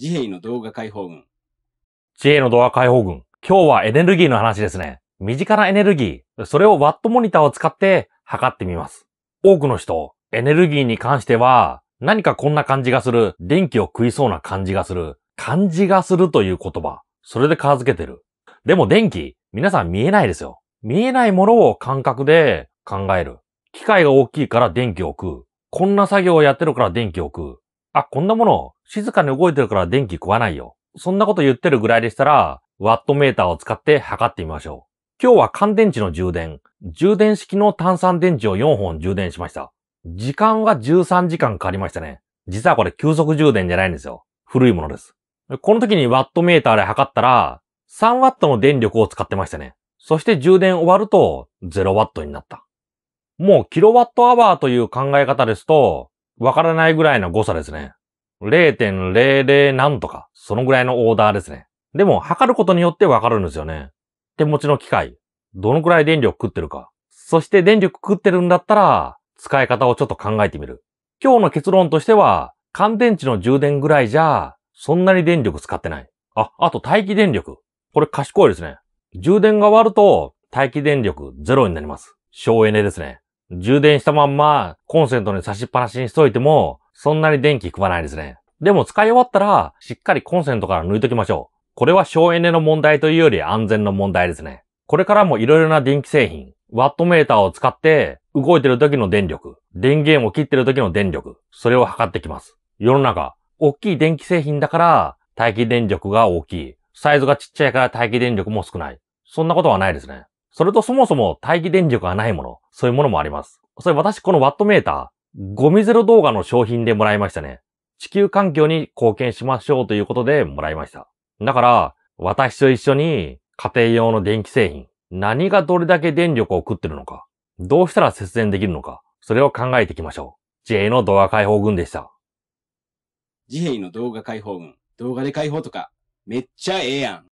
自閉の動画解放軍。自閉の動画解放軍。今日はエネルギーの話ですね。身近なエネルギー。それをワットモニターを使って測ってみます。多くの人、エネルギーに関しては、何かこんな感じがする。電気を食いそうな感じがする。感じがするという言葉。それで片付けてる。でも電気、皆さん見えないですよ。見えないものを感覚で考える。機械が大きいから電気を食う。こんな作業をやってるから電気を食う。あ、こんなもの、静かに動いてるから電気食わないよ。そんなこと言ってるぐらいでしたら、ワットメーターを使って測ってみましょう。今日は乾電池の充電、充電式の炭酸電池を4本充電しました。時間は13時間かかりましたね。実はこれ急速充電じゃないんですよ。古いものです。この時にワットメーターで測ったら、3ワットの電力を使ってましたね。そして充電終わると0ワットになった。もうキロワットアワーという考え方ですと、わからないぐらいの誤差ですね。0.00何とか、そのぐらいのオーダーですね。でも、測ることによってわかるんですよね。手持ちの機械、どのくらい電力食ってるか。そして電力食ってるんだったら、使い方をちょっと考えてみる。今日の結論としては、乾電池の充電ぐらいじゃ、そんなに電力使ってない。あ、あと待機電力。これ賢いですね。充電が終わると、待機電力ゼロになります。省エネですね。充電したまんまコンセントに差しっぱなしにしといても、そんなに電気食わないですね。でも使い終わったら、しっかりコンセントから抜いときましょう。これは省エネの問題というより安全の問題ですね。これからも色々な電気製品、ワットメーターを使って動いてる時の電力、電源を切ってる時の電力、それを測ってきます。世の中、大きい電気製品だから待機電力が大きい。サイズがちっちゃいから待機電力も少ない。そんなことはないですね。それとそもそも待機電力がないもの、そういうものもあります。それ私このワットメーター、ゴミゼロ動画の商品でもらいましたね。地球環境に貢献しましょうということでもらいました。だから、私と一緒に家庭用の電気製品、何がどれだけ電力を食ってるのか、どうしたら節電できるのか、それを考えていきましょう。J の動画解放軍でした。自閉の動画解放軍。動画で解放とか、めっちゃええやん。